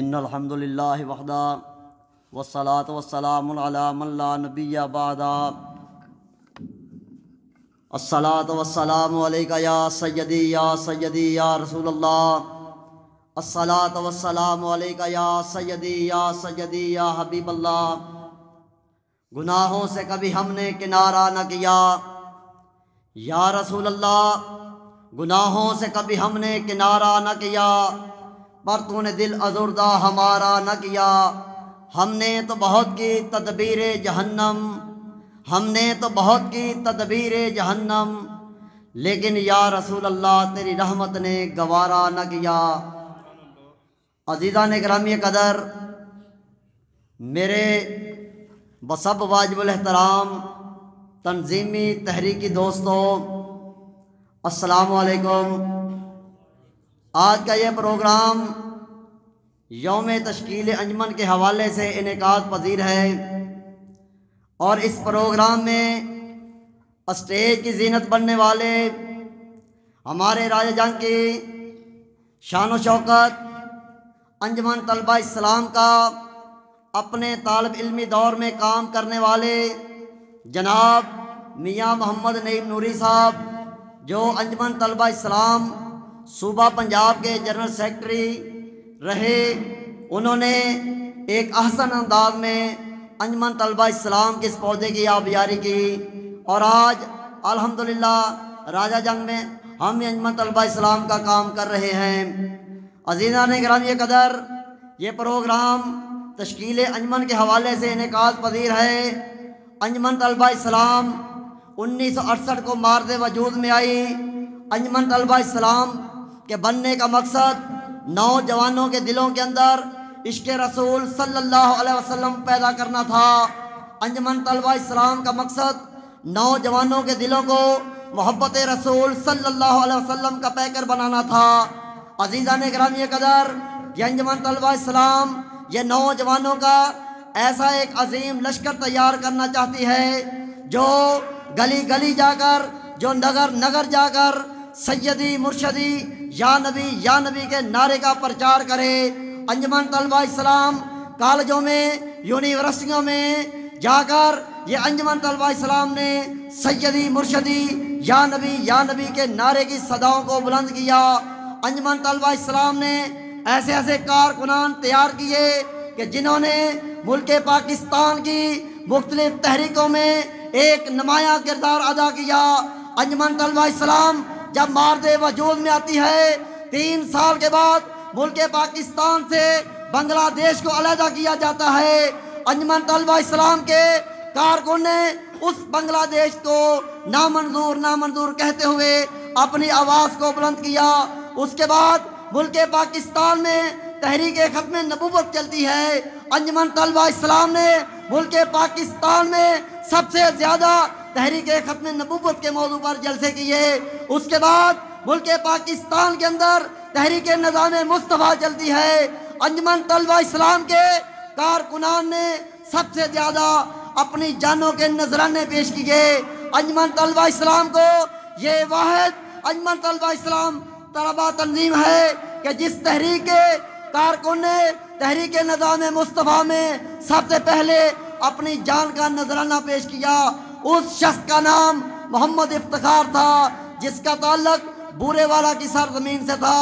इनहमदिल्ला वहदा वसलात वसलामला नबी बादा असलात वसलाम या सैदी या सैदी या रसूल असलात वसलाम या सैदी या सैदी या हबीब गुनाहों से कभी हमने किनारा न किया या रसूल गुनाहों से कभी हमने किनारा न किया पर तूने दिल अजुर्दा हमारा न किया हमने तो बहुत की तदबीर जहन्नम हमने तो बहुत की तदबीर जहन्नम लेकिन या रसूल अल्लाह तेरी रहमत ने गवारा न किया अजीज़ा ने ग्रामी कदर मेरे बसब एहतराम तनजीमी तहरीकी दोस्तों वालेकुम आज का ये प्रोग्राम योम तश्कील अंजमन के हवाले से इनका पजीर है और इस प्रोग्राम में स्टेज की जीनत बनने वाले हमारे राजा जंग की शान शौकत अंजमन तलबा इस्लाम का अपने तालब इलमी दौर में काम करने वाले जनाब मियाँ मोहम्मद नईम नूरी साहब जो अंजमन तलबा इस्लाम सूबा पंजाब के जनरल सेक्रेटरी रहे उन्होंने एक अहसन अंदाज में अंजमन तलबा इस्लाम के इस पौधे की आबजारी की और आज अल्हम्दुलिल्लाह राजा जंग में हम अंजमन तलबा इस्लाम का काम कर रहे हैं अजीज़ा ने ग्राम ये कदर ये प्रोग्राम तश्कील अंजमन के हवाले से इनका पजीर है अंजमन तलबा इस्लाम उन्नीस सौ अड़सठ को मारद वजूद में आई अंजमन तलबा इस्लाम के बनने का मकसद नौजवानों के दिलों के अंदर इश्क रसूल सल्लल्लाहु अलैहि वसल्लम पैदा करना था अंजमन तलबा इस्लाम का मकसद नौजवानों के दिलों को मोहब्बत रसूल सल्लल्लाहु अलैहि वसल्लम का पैकर बनाना था अजीज़ा ने यह कदर ये अंजमन तलबा इस्लाम ये नौजवानों का ऐसा एक अजीम लश्कर तैयार करना चाहती है जो गली गली जाकर जो नगर नगर जाकर सैयदी मुर्शदी या नबी या नबी के नारे का प्रचार करे अंजमन तलबा इस्लाम कॉलेजों में यूनिवर्सिटियों में जाकर ये अंजमन तलबा इस्लाम ने सैदी मुर्शदी या नबी या नबी के नारे की सदाओं को बुलंद किया अंजमन तलबा इस्लाम ने ऐसे ऐसे कारकुनान तैयार किए कि जिन्होंने मुल्क पाकिस्तान की मुख्तलिफ तहरीकों में एक नुमाया किरदार अदा किया अंजमन तलबा इस्लाम जब मार्ज वजूद में आती है तीन साल के बाद मुल्क पाकिस्तान से बांग्लादेश को अलहदा किया जाता है अंजमन तलबा इस्लाम के कारकुन ने उस बांग्लादेश को नामंजूर नामंजूर कहते हुए अपनी आवाज़ को बुलंद किया उसके बाद मुल्क पाकिस्तान में तहरीक ख़त्म नबूबत चलती है अंजमन तलबा इस्लाम ने मुल्क पाकिस्तान में सबसे ज़्यादा तहरीक ख़त्म नबूबत के मौजू पर जलसे किए उसके बाद मुल्क पाकिस्तान के अंदर तहरीक निज़ाम मुस्तफ़ा चलती है अंजमन तलबा इस्लाम के कारकुनान ने सबसे ज़्यादा अपनी जानों के नजराने पेश किए अंजमन तलबा इस्लाम को ये वाद अंजमन तलबा इस्लाम तलबा तंजीम है कि जिस तहरीक कारकुन ने तहरीक निज़ाम मुस्तफ़ा में सबसे पहले अपनी जान का नजराना पेश किया उस शख्स का नाम मोहम्मद इफ्तार था जिसका ताल्लक बुरे वाला की सरजमीन से था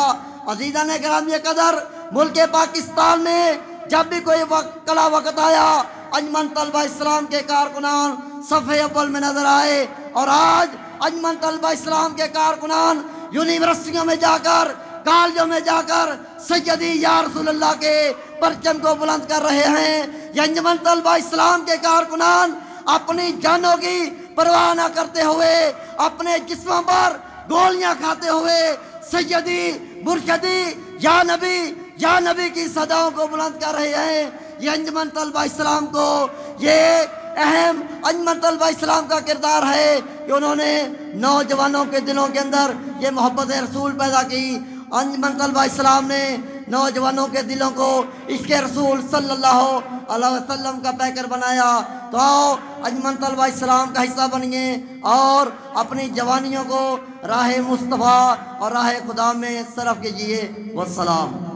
अजीजा ने कराम कदर मुल्क पाकिस्तान में जब भी कोई वक्त कला वक़्त आया अजमन तलबा इस्लाम के कारकुनान सफ़े अव्वल में नजर आए और आज अजमन तलबा इस्लाम के कारकुनान यूनिवर्सिटियों में जाकर कॉलेजों में जाकर सैदी यारसोल्ला के परचम को बुलंद कर रहे हैं यंजमन तलबा इस्लाम के कारकुनान अपनी जानों की परवाह न करते हुए अपने जिस्मों पर गोलियां खाते हुए सैयदी मुर्शदी या नबी या नबी की सदाओं को बुलंद कर रहे हैं ये अंजमन तलबा इस्लाम को ये अहम अंजमन तलबा इस्लाम का किरदार है कि उन्होंने नौजवानों के दिलों के अंदर ये मोहब्बत रसूल पैदा की अंजमन तलबा इस्लाम ने नौजवानों के दिलों को इसके रसूल सल्लल्लाहु अलैहि वसल्लम का पैकर बनाया तो आओ अजमन तलबा इस्लाम का हिस्सा बनिए और अपनी जवानियों को राह मुस्तफ़ा और राह खुदा में सरफ कीजिए वसलाम